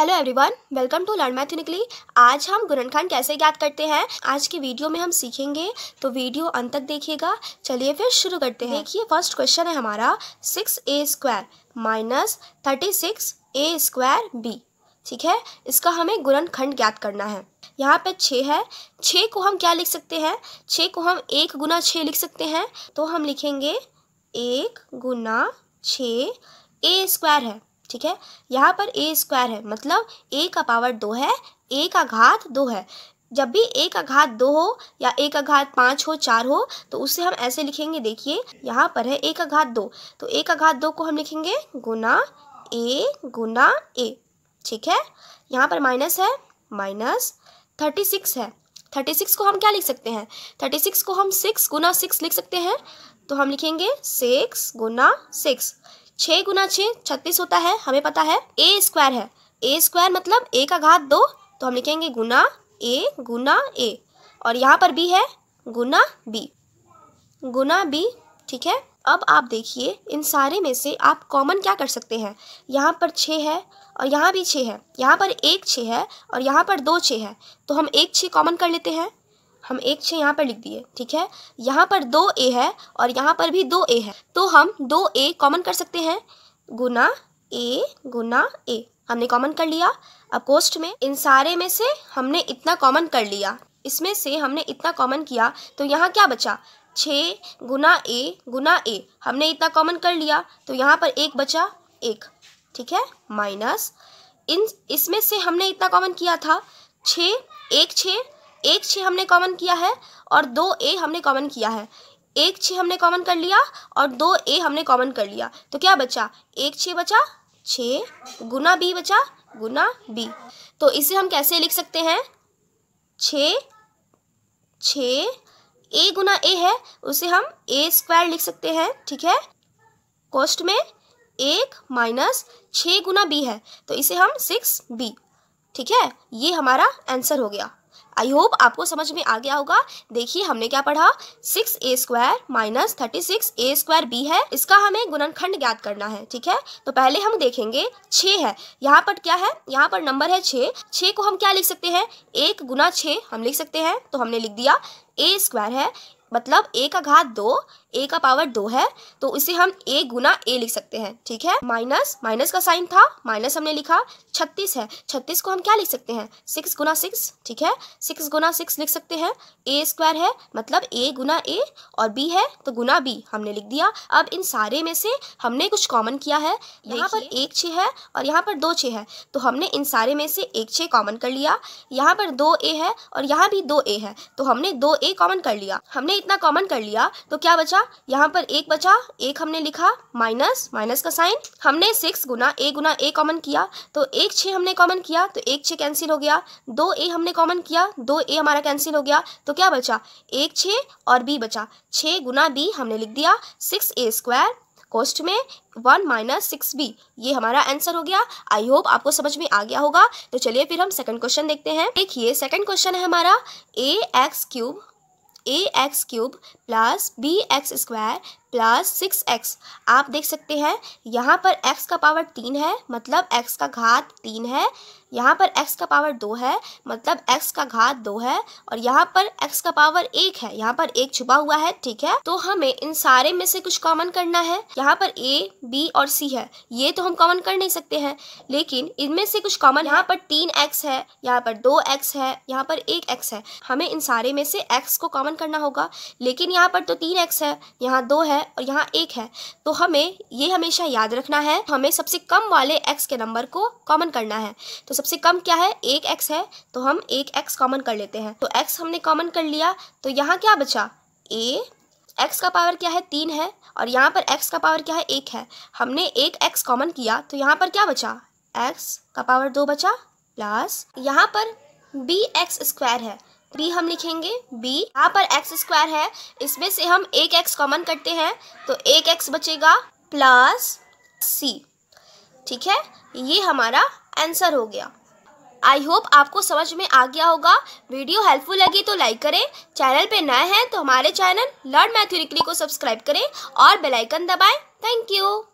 hello everyone welcome to learn Mathnically आज हम गुणनखंड कैसे ज्ञात करते हैं आज की वीडियो में हम सीखेंगे तो वीडियो अंत तक देखिएगा चलिए फिर शुरू करते हैं देखिए फर्स्ट क्वेश्चन है हमारा six a square minus thirty six a square b ठीक है इसका हमें खंड ज्ञात करना है यहाँ पे छः है छः को हम क्या लिख सकते हैं छः को हम एक गुना छः लिख सकते हैं तो हम लिखेंगे एक गुना छः ए स्क्वायर है ठीक है यहाँ पर ए स्क्वायर है मतलब ए का पावर दो है ए का घात दो है जब भी ए का घात दो हो या ए का घात पाँच हो चार हो तो उसे हम ऐसे लिखेंगे देखिए यहाँ पर है ए का घात दो तो ए का घात दो को हम लिखेंगे गुना ए गुना ए ठीक है यहाँ पर माइनस है माइनस थर्टी सिक्स है थर्टी सिक्स को हम क्या लिख सकते हैं थर्टी सिक्स को हम सिक्स गुना सिक्स लिख सकते हैं तो हम लिखेंगे सिक्स गुना सिक्स छः गुना छः छत्तीस होता है हमें पता है ए स्क्वायर है ए स्क्वायर मतलब ए का घात दो तो हम लिखेंगे गुना ए गुना ए और यहाँ पर बी है गुना बी गुना बी ठीक है अब आप देखिए इन सारे में से आप कॉमन क्या कर सकते हैं यहाँ पर छः है और यहाँ भी छः है यहाँ पर एक छः है और यहाँ पर दो छः है तो हम एक छः कॉमन कर लेते हैं हम एक छः यहाँ पर लिख दिए ठीक है यहाँ पर दो ए है और यहाँ पर भी दो ए है तो हम दो ए कॉमन कर सकते हैं गुना ए गुना ए हमने कॉमन कर लिया अब कोस्ट में इन सारे में से हमने इतना कॉमन कर लिया इसमें से हमने इतना कॉमन किया तो यहाँ क्या बचा छः गुना ए गुना ए हमने इतना कॉमन कर लिया तो यहाँ पर एक बचा एक ठीक है माइनस इन इसमें से हमने इतना कॉमन किया था छः एक छः एक छः हमने कॉमन किया है और दो ए हमने कॉमन किया है एक छः हमने कॉमन कर लिया और दो ए हमने कॉमन कर लिया तो क्या बचा एक छः बचा छः गुना बी बचा गुना बी तो इसे हम कैसे लिख सकते हैं छ छ ए गुना ए है उसे हम ए स्क्वायर लिख सकते हैं ठीक है कोस्ट में एक माइनस छः गुना बी है तो इसे हम सिक्स बी ठीक है ये हमारा आंसर हो गया आई होप आपको समझ में आ गया होगा देखिए हमने क्या पढ़ा six a square minus thirty six a square b है इसका हमें गुणनखंड ज्ञात करना है ठीक है तो पहले हम देखेंगे छ है यहाँ पर क्या है यहाँ पर नंबर है छे छे को हम क्या लिख सकते हैं एक गुना छे हम लिख सकते हैं तो हमने लिख दिया ए स्क्वायर है मतलब ए का घात दो ए का पावर दो है तो इसे हम ए गुना ए लिख सकते हैं ठीक है माइनस माइनस का साइन था माइनस हमने लिखा छत्तीस है छत्तीस को हम क्या लिख सकते हैं सिक्स गुना सिक्स ठीक है सिक्स गुना सिक्स लिख सकते हैं ए स्क्वायर है मतलब ए गुना ए और बी है तो गुना बी हमने लिख दिया अब इन सारे में से हमने कुछ कॉमन किया है यहाँ पर एक छः है और यहाँ पर दो छः है तो हमने इन सारे में से एक छः कॉमन कर लिया यहाँ पर दो ए है और यहाँ भी दो ए है तो हमने दो ए कॉमन कर लिया हमने इतना कॉमन कर लिया तो क्या बचा बचा यहाँ पर एक बचा एक हमने लिखा माइनस माइनस का साइन हमने सिक्स गुना ए गुना ए कॉमन किया तो एक छः हमने कॉमन किया तो एक छः कैंसिल हो गया दो ए हमने कॉमन किया दो ए हमारा कैंसिल हो गया तो क्या बचा एक छः और बी बचा छः गुना बी हमने लिख दिया सिक्स ए स्क्वायर कोस्ट में वन माइनस सिक्स बी ये हमारा आंसर हो गया आई होप आपको समझ में आ गया होगा तो चलिए फिर हम सेकंड क्वेश्चन देखते हैं देखिए सेकंड क्वेश्चन है हमारा a x cube a x cube plus b x square plus six x आप देख सकते हैं यहाँ पर एक्स का पावर तीन है मतलब एक्स का घात तीन है यहाँ पर एक्स का पावर दो है मतलब एक्स का घात दो है और यहाँ पर एक्स का पावर एक है यहाँ पर एक छुपा हुआ है ठीक है तो हमें इन सारे में से कुछ कॉमन करना है यहाँ पर ए बी और सी है ये तो हम कॉमन कर नहीं सकते हैं लेकिन इनमें से कुछ कॉमन यहाँ पर तीन एक्स है यहाँ पर दो एक्स है यहाँ पर एक एक्स है हमें इन सारे में से एक्स को कॉमन करना होगा लेकिन यहाँ पर तो तीन एक्स है यहाँ दो है है और यहाँ एक है तो हमें ये हमेशा याद रखना है हमें सबसे कम वाले एक्स के नंबर को कॉमन करना है तो सबसे कम क्या है एक एक्स है तो हम एक एक्स कॉमन कर लेते हैं तो एक्स हमने कॉमन कर लिया तो यहाँ क्या बचा ए एक्स का पावर क्या है तीन है और यहाँ पर एक्स का पावर क्या है एक है हमने एक एक्स कॉमन किया तो यहाँ पर क्या बचा एक्स का पावर दो बचा प्लस यहाँ पर बी एक्स स्क्वायर है बी हम लिखेंगे बी यहाँ पर एक्स स्क्वायर है इसमें से हम एक एक्स कॉमन करते हैं तो एक एक्स बचेगा प्लस सी ठीक है ये हमारा आंसर हो गया आई होप आपको समझ में आ गया होगा वीडियो हेल्पफुल लगी तो लाइक करें चैनल पे नए हैं तो हमारे चैनल लर्न मैथ्यूरिकली को सब्सक्राइब करें और बेल आइकन दबाएं थैंक यू